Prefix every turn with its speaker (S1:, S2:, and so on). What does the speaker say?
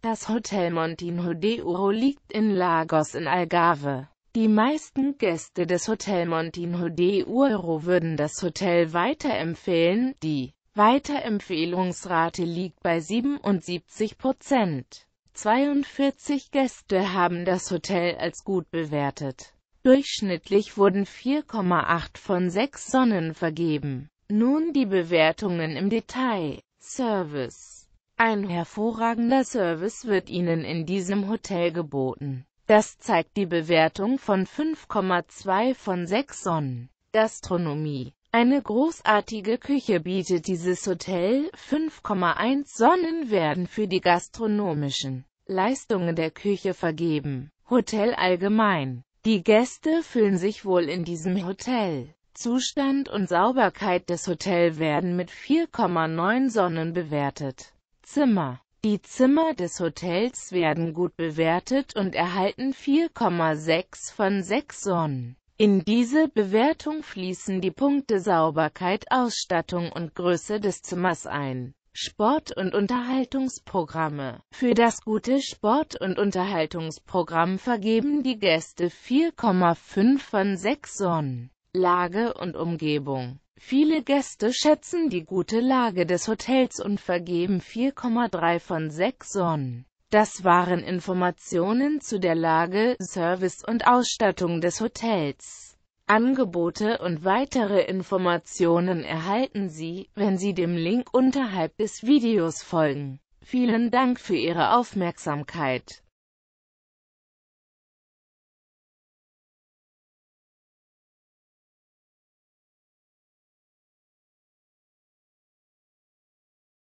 S1: Das Hotel Montino de Oro liegt in Lagos in Algarve. Die meisten Gäste des Hotel Montino de Oro würden das Hotel weiterempfehlen, die Weiterempfehlungsrate liegt bei 77 Prozent. 42 Gäste haben das Hotel als gut bewertet. Durchschnittlich wurden 4,8 von 6 Sonnen vergeben. Nun die Bewertungen im Detail. Service ein hervorragender Service wird Ihnen in diesem Hotel geboten. Das zeigt die Bewertung von 5,2 von 6 Sonnen. Gastronomie eine großartige Küche bietet dieses Hotel, 5,1 Sonnen werden für die gastronomischen Leistungen der Küche vergeben. Hotel allgemein. Die Gäste fühlen sich wohl in diesem Hotel. Zustand und Sauberkeit des Hotels werden mit 4,9 Sonnen bewertet. Zimmer. Die Zimmer des Hotels werden gut bewertet und erhalten 4,6 von 6 Sonnen. In diese Bewertung fließen die Punkte Sauberkeit, Ausstattung und Größe des Zimmers ein. Sport- und Unterhaltungsprogramme Für das gute Sport- und Unterhaltungsprogramm vergeben die Gäste 4,5 von 6 Sonnen. Lage und Umgebung Viele Gäste schätzen die gute Lage des Hotels und vergeben 4,3 von 6 Sonnen. Das waren Informationen zu der Lage, Service und Ausstattung des Hotels. Angebote und weitere Informationen erhalten Sie, wenn Sie dem Link unterhalb des Videos folgen. Vielen Dank für Ihre Aufmerksamkeit.